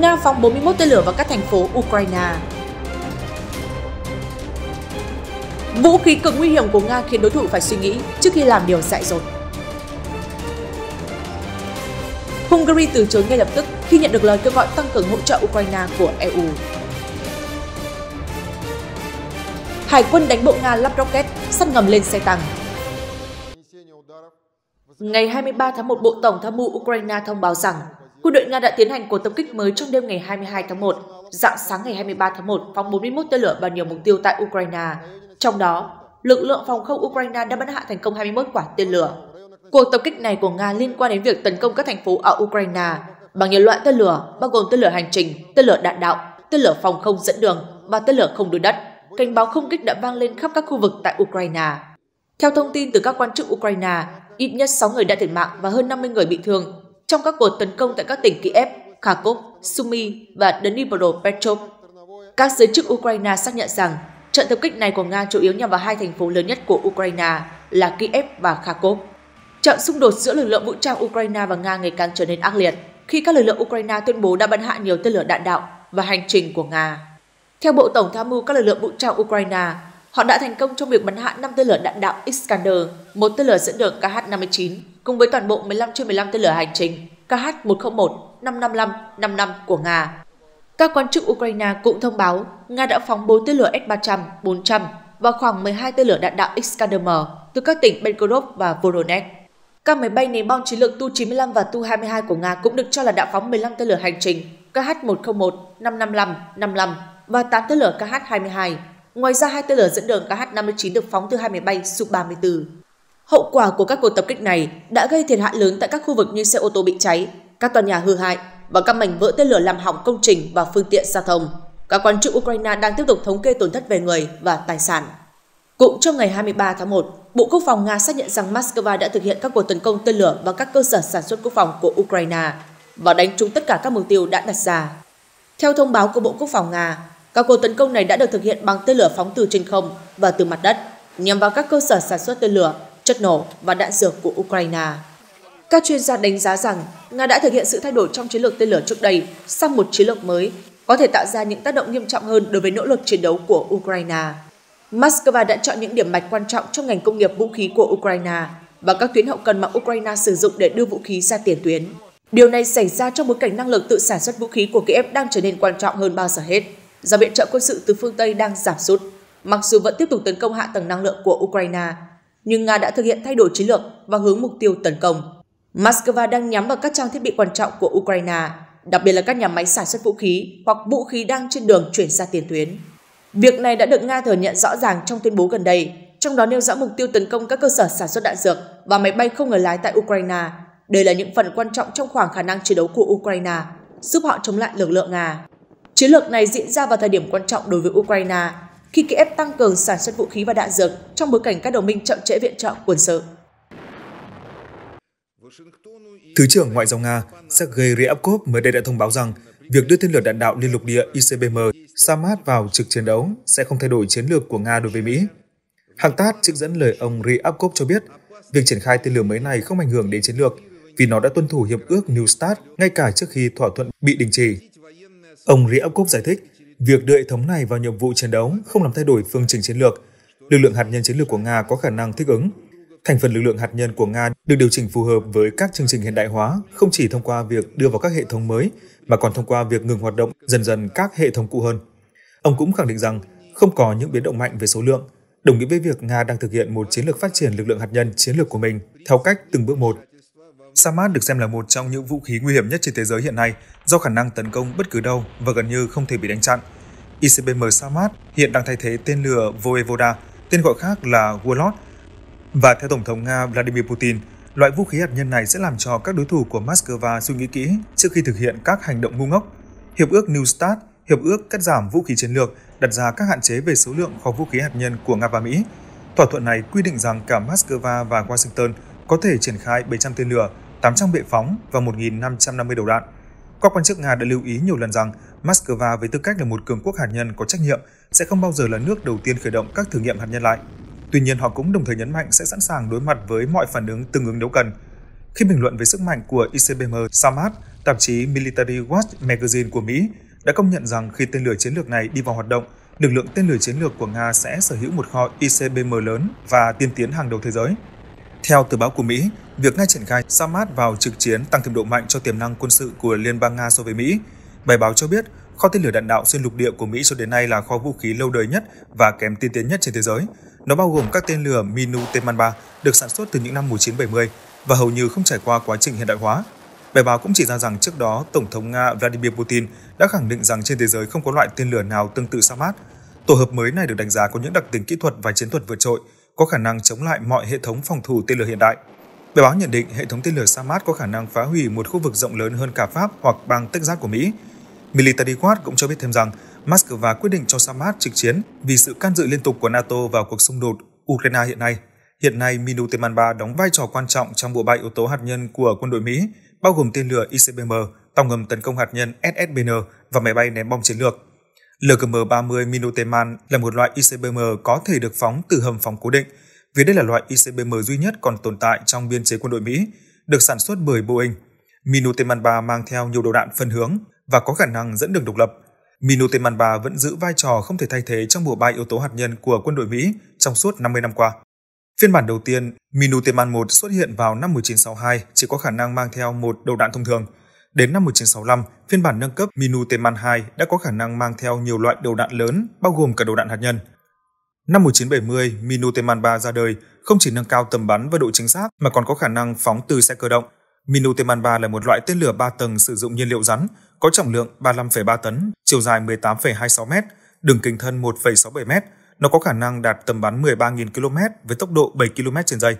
Nga phóng 41 tên lửa vào các thành phố Ukraine. Vũ khí cực nguy hiểm của Nga khiến đối thủ phải suy nghĩ trước khi làm điều dại dột. Hungary từ chối ngay lập tức khi nhận được lời kêu gọi tăng cường hỗ trợ Ukraine của EU. Hải quân đánh bộ Nga lắp rocket, săn ngầm lên xe tăng. Ngày 23 tháng 1, Bộ Tổng tham mưu Ukraine thông báo rằng Quân đội Nga đã tiến hành cuộc tập kích mới trong đêm ngày 22 tháng 1. Dạng sáng ngày 23 tháng 1, phóng 41 tên lửa vào nhiều mục tiêu tại Ukraine. Trong đó, lực lượng phòng không Ukraine đã bắn hạ thành công 21 quả tên lửa. Cuộc tập kích này của Nga liên quan đến việc tấn công các thành phố ở Ukraine bằng nhiều loại tên lửa, bao gồm tên lửa hành trình, tên lửa đạn đạo, tên lửa phòng không dẫn đường và tên lửa không đối đất. Cảnh báo không kích đã vang lên khắp các khu vực tại Ukraine. Theo thông tin từ các quan chức Ukraine, ít nhất 6 người đã thiệt mạng và hơn 50 người bị thương trong các cuộc tấn công tại các tỉnh Kiev, Kharkov, Sumy và Dnipropetrovsk. Các giới chức Ukraine xác nhận rằng trận tập kích này của Nga chủ yếu nhằm vào hai thành phố lớn nhất của Ukraine là Kiev và Kharkov. Trận xung đột giữa lực lượng vũ trang Ukraine và Nga ngày càng trở nên ác liệt khi các lực lượng Ukraine tuyên bố đã bắn hạ nhiều tên lửa đạn đạo và hành trình của Nga. Theo Bộ Tổng tham mưu các lực lượng vũ trang Ukraine, họ đã thành công trong việc bắn hạ 5 tên lửa đạn đạo Iskander, một tên lửa dẫn đường KH-59 Cùng với toàn bộ 15 trên 15 tên lửa hành trình KH-101, 555, 55 của Nga. Các quan chức Ukraine cũng thông báo Nga đã phóng 4 tên lửa S-300, 400 và khoảng 12 tên lửa đạn đạo Iskander-M từ các tỉnh Belgorod và Voronezh. Các máy bay ném bom chiến lược Tu-95 và Tu-22 của Nga cũng được cho là đã phóng 15 tên lửa hành trình KH-101, 555, 55 và 8 tên lửa KH-22. Ngoài ra, hai tên lửa dẫn đường KH-59 được phóng từ hai máy bay Su-34. Hậu quả của các cuộc tập kích này đã gây thiệt hại lớn tại các khu vực như xe ô tô bị cháy, các tòa nhà hư hại và các mảnh vỡ tên lửa làm hỏng công trình và phương tiện giao thông. Các quan chức Ukraine đang tiếp tục thống kê tổn thất về người và tài sản. Cũng trong ngày 23 tháng 1, Bộ Quốc phòng Nga xác nhận rằng Moscow đã thực hiện các cuộc tấn công tên lửa vào các cơ sở sản xuất quốc phòng của Ukraine và đánh trúng tất cả các mục tiêu đã đặt ra. Theo thông báo của Bộ Quốc phòng Nga, các cuộc tấn công này đã được thực hiện bằng tên lửa phóng từ trên không và từ mặt đất nhằm vào các cơ sở sản xuất tên lửa chất nổ và đạn dược của Ukraine. Các chuyên gia đánh giá rằng Nga đã thực hiện sự thay đổi trong chiến lược tên lửa trước đây sang một chiến lược mới có thể tạo ra những tác động nghiêm trọng hơn đối với nỗ lực chiến đấu của Ukraine. Moscow đã chọn những điểm mạch quan trọng trong ngành công nghiệp vũ khí của Ukraine và các tuyến hậu cần mà Ukraine sử dụng để đưa vũ khí ra tiền tuyến. Điều này xảy ra trong bối cảnh năng lực tự sản xuất vũ khí của Kiev đang trở nên quan trọng hơn bao giờ hết, do viện trợ quân sự từ phương Tây đang giảm sút, mặc dù vẫn tiếp tục tấn công hạ tầng năng lượng của Ukraine nhưng Nga đã thực hiện thay đổi chiến lược và hướng mục tiêu tấn công. Moscow đang nhắm vào các trang thiết bị quan trọng của Ukraine, đặc biệt là các nhà máy sản xuất vũ khí hoặc vũ khí đang trên đường chuyển ra tiền tuyến. Việc này đã được Nga thừa nhận rõ ràng trong tuyên bố gần đây, trong đó nêu rõ mục tiêu tấn công các cơ sở sản xuất đạn dược và máy bay không người lái tại Ukraine. Đây là những phần quan trọng trong khoảng khả năng chiến đấu của Ukraine, giúp họ chống lại lực lượng Nga. Chiến lược này diễn ra vào thời điểm quan trọng đối với Ukraine khi Kiev tăng cường sản xuất vũ khí và đạn dược trong bối cảnh các đồng minh chậm trễ viện trợ quân sự. Thứ trưởng Ngoại giao Nga Sergei Ryabkov mới đây đã thông báo rằng việc đưa tên lửa đạn đạo liên lục địa ICBM Samad vào trực chiến đấu sẽ không thay đổi chiến lược của Nga đối với Mỹ. Hàng TASS trích dẫn lời ông Ryabkov cho biết, việc triển khai tên lửa mới này không ảnh hưởng đến chiến lược vì nó đã tuân thủ hiệp ước New START ngay cả trước khi thỏa thuận bị đình chỉ. Ông Ryabkov giải thích, việc đưa hệ thống này vào nhiệm vụ chiến đấu không làm thay đổi phương trình chiến lược. Lực lượng hạt nhân chiến lược của Nga có khả năng thích ứng. Thành phần lực lượng hạt nhân của Nga được điều chỉnh phù hợp với các chương trình hiện đại hóa, không chỉ thông qua việc đưa vào các hệ thống mới, mà còn thông qua việc ngừng hoạt động dần dần các hệ thống cũ hơn. Ông cũng khẳng định rằng không có những biến động mạnh về số lượng, đồng nghĩa với việc Nga đang thực hiện một chiến lược phát triển lực lượng hạt nhân chiến lược của mình theo cách từng bước một Samad được xem là một trong những vũ khí nguy hiểm nhất trên thế giới hiện nay do khả năng tấn công bất cứ đâu và gần như không thể bị đánh chặn. ICBM e Samad hiện đang thay thế tên lửa Voevoda, tên gọi khác là Warlord. Và theo Tổng thống Nga Vladimir Putin, loại vũ khí hạt nhân này sẽ làm cho các đối thủ của Moscow suy nghĩ kỹ trước khi thực hiện các hành động ngu ngốc. Hiệp ước New START, hiệp ước cắt giảm vũ khí chiến lược, đặt ra các hạn chế về số lượng kho vũ khí hạt nhân của Nga và Mỹ. Thỏa thuận này quy định rằng cả Moscow và Washington có thể triển khai 700 tên lửa 800 bệ phóng và 1.550 đầu đạn. Các quan chức Nga đã lưu ý nhiều lần rằng Moscow với tư cách là một cường quốc hạt nhân có trách nhiệm sẽ không bao giờ là nước đầu tiên khởi động các thử nghiệm hạt nhân lại. Tuy nhiên, họ cũng đồng thời nhấn mạnh sẽ sẵn sàng đối mặt với mọi phản ứng tương ứng nếu cần. Khi bình luận về sức mạnh của ICBM Samad, tạp chí Military Watch Magazine của Mỹ đã công nhận rằng khi tên lửa chiến lược này đi vào hoạt động, lực lượng tên lửa chiến lược của Nga sẽ sở hữu một kho ICBM lớn và tiên tiến hàng đầu thế giới. Theo tờ báo của Mỹ, việc ngay triển khai Samad vào trực chiến tăng thêm độ mạnh cho tiềm năng quân sự của Liên bang Nga so với Mỹ. Bài báo cho biết, kho tên lửa đạn đạo xuyên lục địa của Mỹ cho đến nay là kho vũ khí lâu đời nhất và kém tiên tiến nhất trên thế giới. Nó bao gồm các tên lửa Minuteman Teman 3 được sản xuất từ những năm 1970 và hầu như không trải qua quá trình hiện đại hóa. Bài báo cũng chỉ ra rằng trước đó, Tổng thống Nga Vladimir Putin đã khẳng định rằng trên thế giới không có loại tên lửa nào tương tự Samad. Tổ hợp mới này được đánh giá có những đặc tính kỹ thuật và chiến thuật vượt trội – có khả năng chống lại mọi hệ thống phòng thủ tên lửa hiện đại. Bài báo nhận định hệ thống tên lửa Samad có khả năng phá hủy một khu vực rộng lớn hơn cả Pháp hoặc bang Texas của Mỹ. Military Watch cũng cho biết thêm rằng Moscow quyết định cho Samad trực chiến vì sự can dự liên tục của NATO vào cuộc xung đột Ukraine hiện nay. Hiện nay, Minuteman Teman 3 đóng vai trò quan trọng trong bộ bay yếu tố hạt nhân của quân đội Mỹ, bao gồm tên lửa ICBM, tàu ngầm tấn công hạt nhân SSBN và máy bay ném bom chiến lược. LGM-30 Minuteman là một loại ICBM có thể được phóng từ hầm phóng cố định, vì đây là loại ICBM duy nhất còn tồn tại trong biên chế quân đội Mỹ, được sản xuất bởi Boeing. Minuteman 3 mang theo nhiều đầu đạn phân hướng và có khả năng dẫn đường độc lập. Minuteman 3 vẫn giữ vai trò không thể thay thế trong bộ ba yếu tố hạt nhân của quân đội Mỹ trong suốt 50 năm qua. Phiên bản đầu tiên, Minuteman 1 xuất hiện vào năm 1962 chỉ có khả năng mang theo một đầu đạn thông thường. Đến năm 1965, phiên bản nâng cấp Minuteman II đã có khả năng mang theo nhiều loại đầu đạn lớn, bao gồm cả đầu đạn hạt nhân. Năm 1970, Minuteman III ra đời, không chỉ nâng cao tầm bắn và độ chính xác mà còn có khả năng phóng từ xe cơ động. Minuteman III là một loại tên lửa 3 tầng sử dụng nhiên liệu rắn, có trọng lượng 35,3 tấn, chiều dài 18,26 m, đường kính thân 1,67 m. Nó có khả năng đạt tầm bắn 13.000 km với tốc độ 7 km giây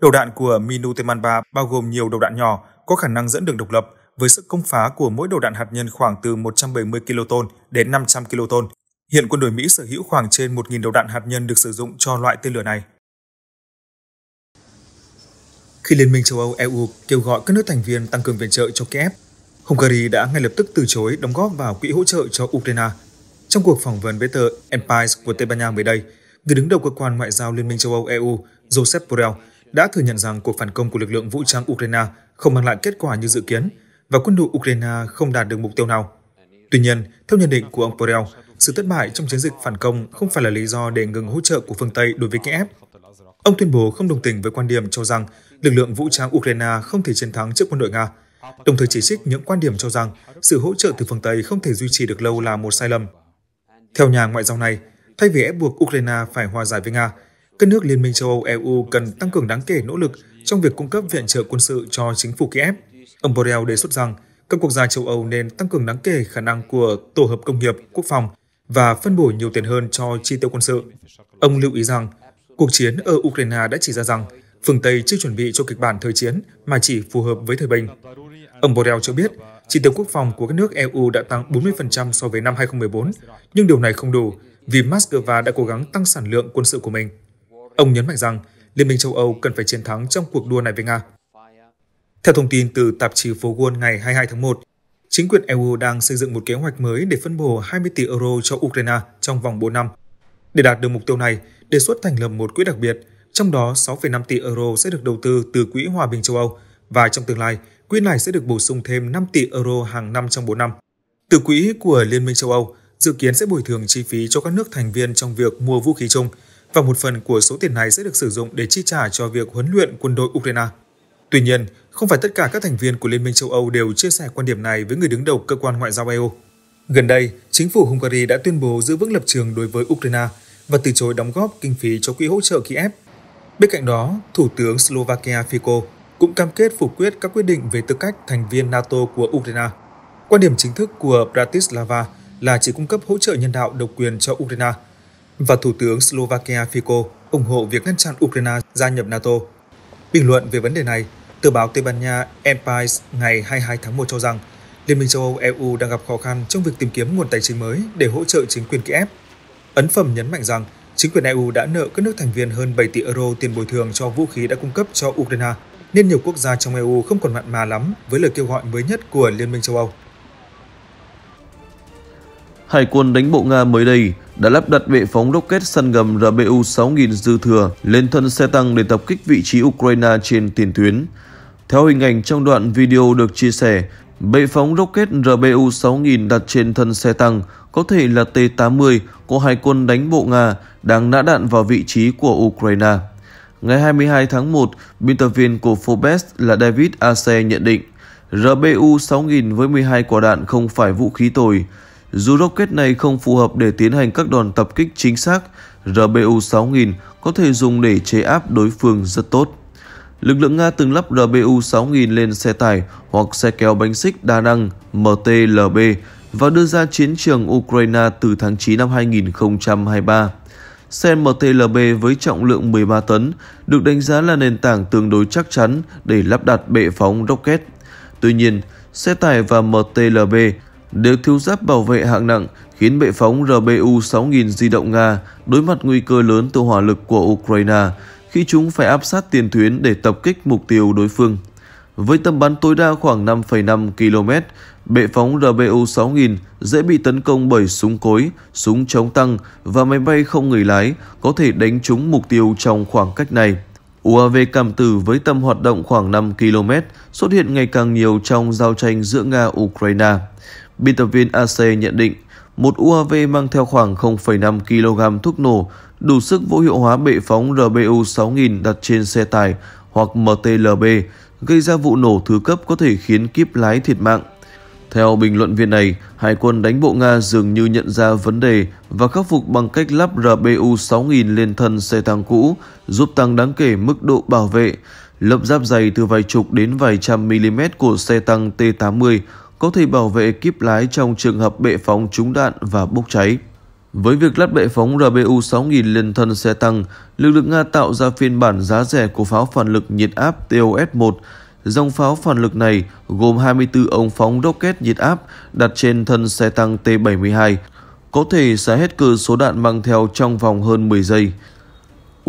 Đầu đạn của Minuteman III bao gồm nhiều đầu đạn nhỏ, có khả năng dẫn đường độc lập, với sức công phá của mỗi đầu đạn hạt nhân khoảng từ 170 kiloton đến 500 kiloton. Hiện quân đội Mỹ sở hữu khoảng trên 1.000 đầu đạn hạt nhân được sử dụng cho loại tên lửa này. Khi Liên minh châu Âu EU kêu gọi các nước thành viên tăng cường viện trợ cho Kiev, Hungary đã ngay lập tức từ chối đóng góp vào quỹ hỗ trợ cho Ukraine. Trong cuộc phỏng vấn với tờ Empire của Tây Ban Nha mới đây, người đứng đầu cơ quan ngoại giao Liên minh châu Âu EU Joseph Borrell đã thừa nhận rằng cuộc phản công của lực lượng vũ trang Ukraine không mang lại kết quả như dự kiến, và quân đội Ukraine không đạt được mục tiêu nào. Tuy nhiên, theo nhận định của ông Borrell, sự thất bại trong chiến dịch phản công không phải là lý do để ngừng hỗ trợ của phương Tây đối với Kiev. Ông tuyên bố không đồng tình với quan điểm cho rằng lực lượng vũ trang Ukraine không thể chiến thắng trước quân đội Nga, đồng thời chỉ trích những quan điểm cho rằng sự hỗ trợ từ phương Tây không thể duy trì được lâu là một sai lầm. Theo nhà ngoại giao này, thay vì ép buộc Ukraine phải hòa giải với Nga, các nước Liên minh châu Âu EU cần tăng cường đáng kể nỗ lực trong việc cung cấp viện trợ quân sự cho chính phủ Kiev. Ông Borrell đề xuất rằng các quốc gia châu Âu nên tăng cường đáng kể khả năng của tổ hợp công nghiệp, quốc phòng và phân bổ nhiều tiền hơn cho chi tiêu quân sự. Ông lưu ý rằng, cuộc chiến ở Ukraine đã chỉ ra rằng phương Tây chưa chuẩn bị cho kịch bản thời chiến mà chỉ phù hợp với thời bình. Ông Borrell cho biết, chi tiêu quốc phòng của các nước EU đã tăng 40% so với năm 2014, nhưng điều này không đủ vì Moscow đã cố gắng tăng sản lượng quân sự của mình. Ông nhấn mạnh rằng, Liên minh châu Âu cần phải chiến thắng trong cuộc đua này với Nga. Theo thông tin từ tạp chí Phố Wall ngày 22 tháng 1, chính quyền EU đang xây dựng một kế hoạch mới để phân bổ 20 tỷ euro cho Ukraine trong vòng 4 năm. Để đạt được mục tiêu này, đề xuất thành lập một quỹ đặc biệt, trong đó 6,5 tỷ euro sẽ được đầu tư từ Quỹ Hòa bình châu Âu và trong tương lai, quỹ này sẽ được bổ sung thêm 5 tỷ euro hàng năm trong 4 năm. Từ quỹ của Liên minh châu Âu dự kiến sẽ bồi thường chi phí cho các nước thành viên trong việc mua vũ khí chung và một phần của số tiền này sẽ được sử dụng để chi trả cho việc huấn luyện quân đội Ukraine. Tuy nhiên, không phải tất cả các thành viên của Liên minh châu Âu đều chia sẻ quan điểm này với người đứng đầu cơ quan ngoại giao EU. Gần đây, chính phủ Hungary đã tuyên bố giữ vững lập trường đối với Ukraine và từ chối đóng góp kinh phí cho quỹ hỗ trợ Kiev. Bên cạnh đó, Thủ tướng Slovakia Fico cũng cam kết phủ quyết các quyết định về tư cách thành viên NATO của Ukraine. Quan điểm chính thức của Bratislava là chỉ cung cấp hỗ trợ nhân đạo độc quyền cho Ukraine và Thủ tướng Slovakia Fico ủng hộ việc ngăn chặn Ukraine gia nhập NATO. Bình luận về vấn đề này, Tờ báo Tây Ban Nha Empires ngày 22 tháng 1 cho rằng Liên minh châu Âu EU đang gặp khó khăn trong việc tìm kiếm nguồn tài chính mới để hỗ trợ chính quyền Kiev. Ấn phẩm nhấn mạnh rằng chính quyền EU đã nợ các nước thành viên hơn 7 tỷ euro tiền bồi thường cho vũ khí đã cung cấp cho Ukraine, nên nhiều quốc gia trong EU không còn mặn mà lắm với lời kêu gọi mới nhất của Liên minh châu Âu. Hải quân đánh bộ Nga mới đây đã lắp đặt bệ phóng rocket săn ngầm RBU-6000 dư thừa lên thân xe tăng để tập kích vị trí Ukraine trên tiền tuyến. Theo hình ảnh trong đoạn video được chia sẻ, bệ phóng rocket RBU-6000 đặt trên thân xe tăng có thể là T-80 của Hải quân đánh bộ Nga đang nã đạn vào vị trí của Ukraine. Ngày 22 tháng 1, biên tập viên của Forbes là David Ace nhận định RBU-6000 với 12 quả đạn không phải vũ khí tồi. Dù rocket này không phù hợp để tiến hành các đòn tập kích chính xác, RBU-6000 có thể dùng để chế áp đối phương rất tốt. Lực lượng Nga từng lắp RBU-6000 lên xe tải hoặc xe kéo bánh xích đa năng MTLB và đưa ra chiến trường Ukraine từ tháng 9 năm 2023. Xe MTLB với trọng lượng 13 tấn được đánh giá là nền tảng tương đối chắc chắn để lắp đặt bệ phóng rocket. Tuy nhiên, xe tải và MTLB đều thiếu giáp bảo vệ hạng nặng khiến bệ phóng RBU-6000 di động Nga đối mặt nguy cơ lớn từ hỏa lực của Ukraine khi chúng phải áp sát tiền tuyến để tập kích mục tiêu đối phương. Với tầm bắn tối đa khoảng 5,5 km, bệ phóng RBU-6000 dễ bị tấn công bởi súng cối, súng chống tăng và máy bay không người lái có thể đánh trúng mục tiêu trong khoảng cách này. UAV cảm tử với tầm hoạt động khoảng 5 km xuất hiện ngày càng nhiều trong giao tranh giữa Nga-Ukraine. Biên tập viên AC nhận định, một UAV mang theo khoảng 0,5 kg thuốc nổ đủ sức vô hiệu hóa bệ phóng RBU-6000 đặt trên xe tải hoặc MTLB, gây ra vụ nổ thứ cấp có thể khiến kíp lái thiệt mạng. Theo bình luận viên này, Hải quân đánh bộ Nga dường như nhận ra vấn đề và khắc phục bằng cách lắp RBU-6000 lên thân xe tăng cũ, giúp tăng đáng kể mức độ bảo vệ. Lớp giáp dày từ vài chục đến vài trăm mm của xe tăng T-80 có thể bảo vệ kíp lái trong trường hợp bệ phóng trúng đạn và bốc cháy. Với việc lắp bệ phóng RBU-6000 lên thân xe tăng, lực lượng Nga tạo ra phiên bản giá rẻ của pháo phản lực nhiệt áp TOS-1. Dòng pháo phản lực này gồm 24 ống phóng rocket nhiệt áp đặt trên thân xe tăng T-72, có thể xả hết cờ số đạn mang theo trong vòng hơn 10 giây.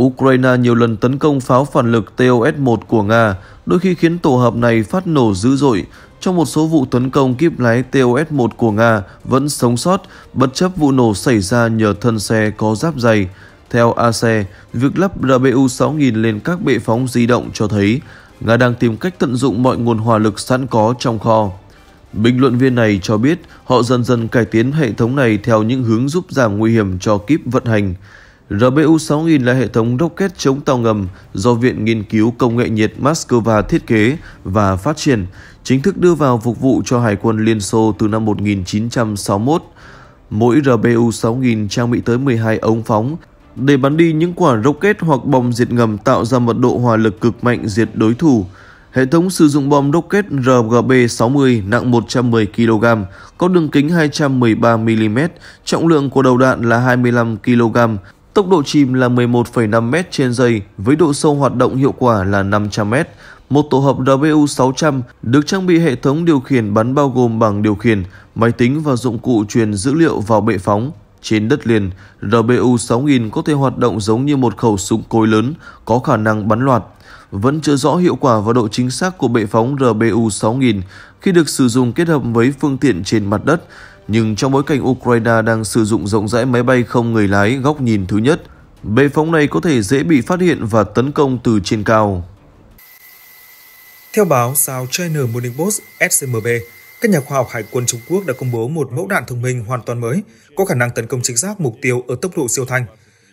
Ukraine nhiều lần tấn công pháo phản lực TOS-1 của Nga, đôi khi khiến tổ hợp này phát nổ dữ dội, trong một số vụ tấn công kíp lái TOS-1 của Nga vẫn sống sót bất chấp vụ nổ xảy ra nhờ thân xe có giáp dày. Theo ASE, việc lắp RBU-6000 lên các bệ phóng di động cho thấy Nga đang tìm cách tận dụng mọi nguồn hỏa lực sẵn có trong kho. Bình luận viên này cho biết họ dần dần cải tiến hệ thống này theo những hướng giúp giảm nguy hiểm cho kíp vận hành. RBU-6000 là hệ thống rocket chống tàu ngầm do Viện Nghiên cứu Công nghệ nhiệt Moscow thiết kế và phát triển, chính thức đưa vào phục vụ cho Hải quân Liên Xô từ năm 1961. Mỗi RBU-6000 trang bị tới 12 ống phóng để bắn đi những quả rocket hoặc bom diệt ngầm tạo ra mật độ hỏa lực cực mạnh diệt đối thủ. Hệ thống sử dụng bom rocket RGB-60 nặng 110 kg, có đường kính 213 mm, trọng lượng của đầu đạn là 25 kg, Tốc độ chìm là 11,5 m trên giây với độ sâu hoạt động hiệu quả là 500 m. Một tổ hợp WU600 được trang bị hệ thống điều khiển bắn bao gồm bằng điều khiển, máy tính và dụng cụ truyền dữ liệu vào bệ phóng. Trên đất liền, RBU-6000 có thể hoạt động giống như một khẩu súng cối lớn, có khả năng bắn loạt. Vẫn chưa rõ hiệu quả và độ chính xác của bệ phóng RBU-6000 khi được sử dụng kết hợp với phương tiện trên mặt đất, nhưng trong bối cảnh Ukraine đang sử dụng rộng rãi máy bay không người lái góc nhìn thứ nhất, bệ phóng này có thể dễ bị phát hiện và tấn công từ trên cao. Theo báo sao China Morning Post SCMB, các nhà khoa học Hải quân Trung Quốc đã công bố một mẫu đạn thông minh hoàn toàn mới, có khả năng tấn công chính xác mục tiêu ở tốc độ siêu thanh.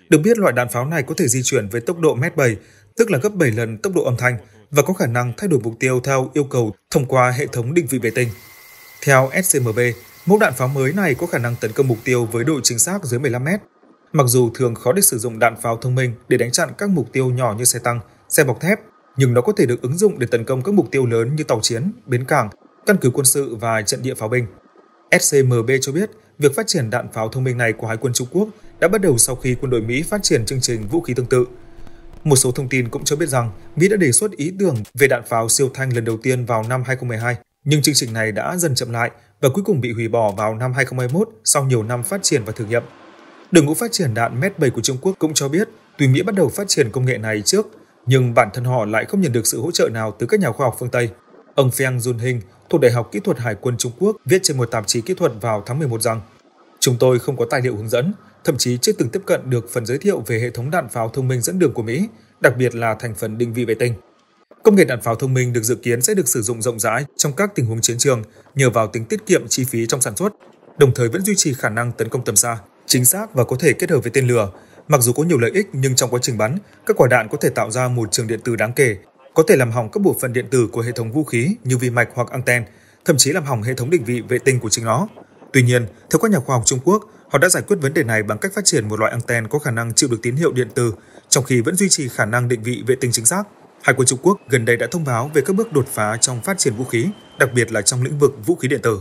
Được biết, loại đạn pháo này có thể di chuyển với tốc độ Mach 7, tức là gấp 7 lần tốc độ âm thanh, và có khả năng thay đổi mục tiêu theo yêu cầu thông qua hệ thống định vị vệ tinh. Theo SCMB, Mẫu đạn pháo mới này có khả năng tấn công mục tiêu với độ chính xác dưới 15 mét. Mặc dù thường khó để sử dụng đạn pháo thông minh để đánh chặn các mục tiêu nhỏ như xe tăng, xe bọc thép, nhưng nó có thể được ứng dụng để tấn công các mục tiêu lớn như tàu chiến, bến cảng, căn cứ quân sự và trận địa pháo binh. SCMB cho biết, việc phát triển đạn pháo thông minh này của Hải quân Trung Quốc đã bắt đầu sau khi quân đội Mỹ phát triển chương trình vũ khí tương tự. Một số thông tin cũng cho biết rằng Mỹ đã đề xuất ý tưởng về đạn pháo siêu thanh lần đầu tiên vào năm 2012, nhưng chương trình này đã dần chậm lại và cuối cùng bị hủy bỏ vào năm 2021 sau nhiều năm phát triển và thử nghiệm. Đội ngũ phát triển đạn Med 7 của Trung Quốc cũng cho biết, tuy Mỹ bắt đầu phát triển công nghệ này trước, nhưng bản thân họ lại không nhận được sự hỗ trợ nào từ các nhà khoa học phương Tây. Ông Feng Junhing thuộc Đại học Kỹ thuật Hải quân Trung Quốc viết trên một tạp chí kỹ thuật vào tháng 11 rằng Chúng tôi không có tài liệu hướng dẫn, thậm chí chưa từng tiếp cận được phần giới thiệu về hệ thống đạn pháo thông minh dẫn đường của Mỹ, đặc biệt là thành phần định vị vệ tinh. Công nghệ đạn pháo thông minh được dự kiến sẽ được sử dụng rộng rãi trong các tình huống chiến trường nhờ vào tính tiết kiệm chi phí trong sản xuất, đồng thời vẫn duy trì khả năng tấn công tầm xa, chính xác và có thể kết hợp với tên lửa. Mặc dù có nhiều lợi ích nhưng trong quá trình bắn, các quả đạn có thể tạo ra một trường điện tử đáng kể, có thể làm hỏng các bộ phận điện tử của hệ thống vũ khí như vi mạch hoặc anten, thậm chí làm hỏng hệ thống định vị vệ tinh của chính nó. Tuy nhiên, theo các nhà khoa học Trung Quốc, họ đã giải quyết vấn đề này bằng cách phát triển một loại anten có khả năng chịu được tín hiệu điện tử, trong khi vẫn duy trì khả năng định vị vệ tinh chính xác. Hải quân Trung Quốc gần đây đã thông báo về các bước đột phá trong phát triển vũ khí, đặc biệt là trong lĩnh vực vũ khí điện tử.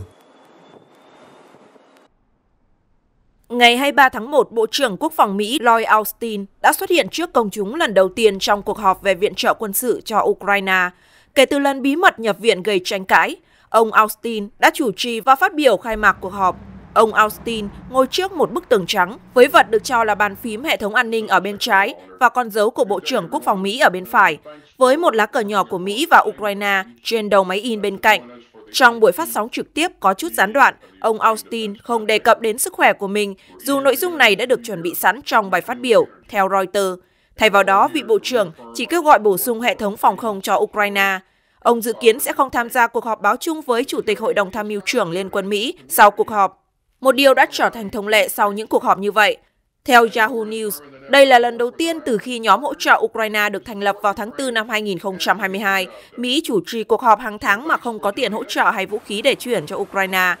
Ngày 23 tháng 1, Bộ trưởng Quốc phòng Mỹ Lloyd Austin đã xuất hiện trước công chúng lần đầu tiên trong cuộc họp về viện trợ quân sự cho Ukraine. Kể từ lần bí mật nhập viện gây tranh cãi, ông Austin đã chủ trì và phát biểu khai mạc cuộc họp Ông Austin ngồi trước một bức tường trắng với vật được cho là bàn phím hệ thống an ninh ở bên trái và con dấu của Bộ trưởng Quốc phòng Mỹ ở bên phải, với một lá cờ nhỏ của Mỹ và Ukraine trên đầu máy in bên cạnh. Trong buổi phát sóng trực tiếp có chút gián đoạn, ông Austin không đề cập đến sức khỏe của mình dù nội dung này đã được chuẩn bị sẵn trong bài phát biểu, theo Reuters. Thay vào đó, vị bộ trưởng chỉ kêu gọi bổ sung hệ thống phòng không cho Ukraine. Ông dự kiến sẽ không tham gia cuộc họp báo chung với Chủ tịch Hội đồng Tham mưu trưởng Liên quân Mỹ sau cuộc họp một điều đã trở thành thông lệ sau những cuộc họp như vậy. Theo Yahoo News, đây là lần đầu tiên từ khi nhóm hỗ trợ Ukraine được thành lập vào tháng 4 năm 2022, Mỹ chủ trì cuộc họp hàng tháng mà không có tiền hỗ trợ hay vũ khí để chuyển cho Ukraine.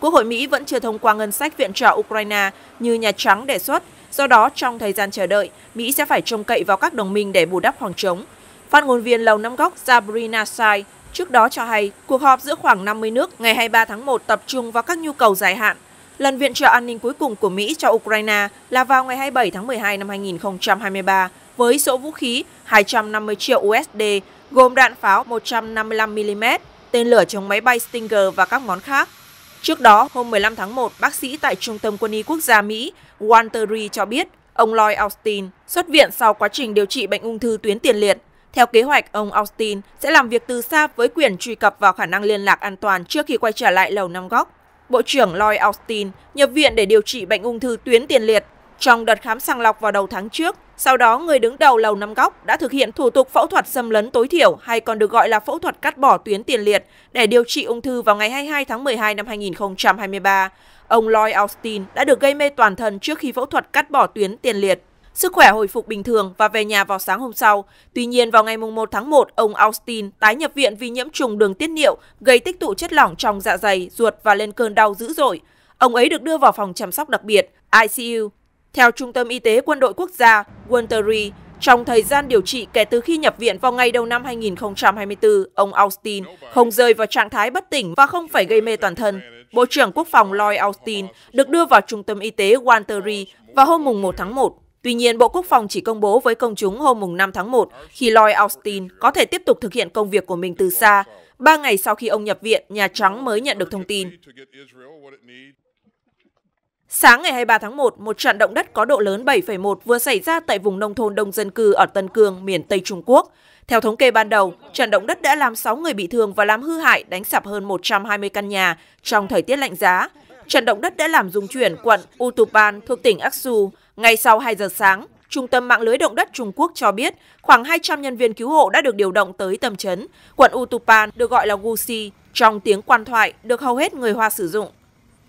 Quốc hội Mỹ vẫn chưa thông qua ngân sách viện trợ Ukraine như Nhà Trắng đề xuất, do đó trong thời gian chờ đợi, Mỹ sẽ phải trông cậy vào các đồng minh để bù đắp khoảng trống. Phát ngôn viên Lầu Năm Góc Sabrina Sai trước đó cho hay cuộc họp giữa khoảng 50 nước ngày 23 tháng 1 tập trung vào các nhu cầu dài hạn Lần viện trợ an ninh cuối cùng của Mỹ cho Ukraine là vào ngày 27 tháng 12 năm 2023 với số vũ khí 250 triệu USD gồm đạn pháo 155mm, tên lửa chống máy bay Stinger và các món khác. Trước đó, hôm 15 tháng 1, bác sĩ tại Trung tâm Quân y Quốc gia Mỹ Walter Reed cho biết ông Lloyd Austin xuất viện sau quá trình điều trị bệnh ung thư tuyến tiền liệt. Theo kế hoạch, ông Austin sẽ làm việc từ xa với quyền truy cập vào khả năng liên lạc an toàn trước khi quay trở lại lầu Năm Góc. Bộ trưởng Lloyd Austin nhập viện để điều trị bệnh ung thư tuyến tiền liệt. Trong đợt khám sàng lọc vào đầu tháng trước, sau đó người đứng đầu Lầu Năm Góc đã thực hiện thủ tục phẫu thuật xâm lấn tối thiểu hay còn được gọi là phẫu thuật cắt bỏ tuyến tiền liệt để điều trị ung thư vào ngày 22 tháng 12 năm 2023. Ông Lloyd Austin đã được gây mê toàn thân trước khi phẫu thuật cắt bỏ tuyến tiền liệt. Sức khỏe hồi phục bình thường và về nhà vào sáng hôm sau. Tuy nhiên, vào ngày 1 tháng 1, ông Austin tái nhập viện vì nhiễm trùng đường tiết niệu gây tích tụ chất lỏng trong dạ dày, ruột và lên cơn đau dữ dội. Ông ấy được đưa vào phòng chăm sóc đặc biệt, ICU. Theo Trung tâm Y tế Quân đội Quốc gia, Waltery, trong thời gian điều trị kể từ khi nhập viện vào ngày đầu năm 2024, ông Austin không rơi vào trạng thái bất tỉnh và không phải gây mê toàn thân. Bộ trưởng Quốc phòng Lloyd Austin được đưa vào Trung tâm Y tế Waltery vào hôm 1 tháng 1. Tuy nhiên, Bộ Quốc phòng chỉ công bố với công chúng hôm 5 tháng 1 khi Lloyd Austin có thể tiếp tục thực hiện công việc của mình từ xa, ba ngày sau khi ông nhập viện, Nhà Trắng mới nhận được thông tin. Sáng ngày 23 tháng 1, một trận động đất có độ lớn 7,1 vừa xảy ra tại vùng nông thôn đông dân cư ở Tân Cương, miền Tây Trung Quốc. Theo thống kê ban đầu, trận động đất đã làm 6 người bị thương và làm hư hại, đánh sập hơn 120 căn nhà trong thời tiết lạnh giá. Trận động đất đã làm rung chuyển quận Utupan thuộc tỉnh Aksu, ngay sau 2 giờ sáng, Trung tâm mạng lưới động đất Trung Quốc cho biết khoảng 200 nhân viên cứu hộ đã được điều động tới tầm chấn, quận Utupan được gọi là Wuxi, trong tiếng quan thoại được hầu hết người Hoa sử dụng.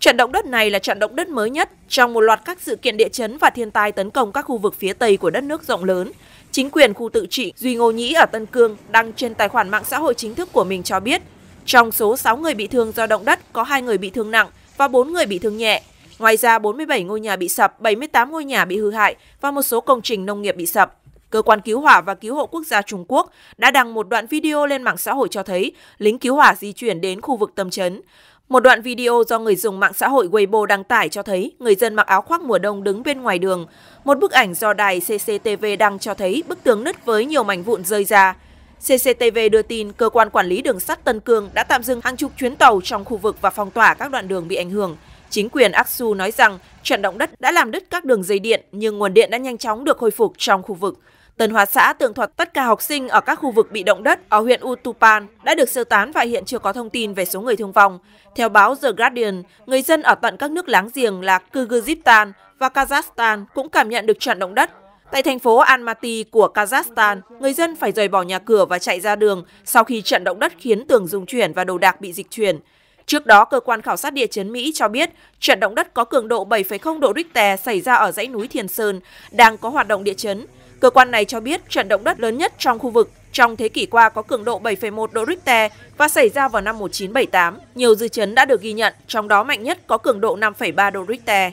Trận động đất này là trận động đất mới nhất trong một loạt các sự kiện địa chấn và thiên tai tấn công các khu vực phía Tây của đất nước rộng lớn. Chính quyền khu tự trị Duy Ngô Nhĩ ở Tân Cương đăng trên tài khoản mạng xã hội chính thức của mình cho biết, trong số 6 người bị thương do động đất có 2 người bị thương nặng và 4 người bị thương nhẹ, Ngoài ra, 47 ngôi nhà bị sập, 78 ngôi nhà bị hư hại và một số công trình nông nghiệp bị sập. Cơ quan Cứu hỏa và Cứu hộ Quốc gia Trung Quốc đã đăng một đoạn video lên mạng xã hội cho thấy lính cứu hỏa di chuyển đến khu vực tâm chấn Một đoạn video do người dùng mạng xã hội Weibo đăng tải cho thấy người dân mặc áo khoác mùa đông đứng bên ngoài đường. Một bức ảnh do đài CCTV đăng cho thấy bức tường nứt với nhiều mảnh vụn rơi ra. CCTV đưa tin cơ quan quản lý đường sắt Tân Cương đã tạm dừng hàng chục chuyến tàu trong khu vực và phong tỏa các đoạn đường bị ảnh hưởng. Chính quyền Aksu nói rằng trận động đất đã làm đứt các đường dây điện nhưng nguồn điện đã nhanh chóng được khôi phục trong khu vực. Tân Hóa xã tường thuật tất cả học sinh ở các khu vực bị động đất ở huyện Utupan đã được sơ tán và hiện chưa có thông tin về số người thương vong. Theo báo The Guardian, người dân ở tận các nước láng giềng là Kyrgyzstan và Kazakhstan cũng cảm nhận được trận động đất. Tại thành phố Almaty của Kazakhstan, người dân phải rời bỏ nhà cửa và chạy ra đường sau khi trận động đất khiến tường rung chuyển và đồ đạc bị dịch chuyển. Trước đó, cơ quan khảo sát địa chấn Mỹ cho biết trận động đất có cường độ 7,0 độ Richter xảy ra ở dãy núi Thiền Sơn đang có hoạt động địa chấn. Cơ quan này cho biết trận động đất lớn nhất trong khu vực trong thế kỷ qua có cường độ 7,1 độ Richter và xảy ra vào năm 1978. Nhiều dư chấn đã được ghi nhận, trong đó mạnh nhất có cường độ 5,3 độ Richter.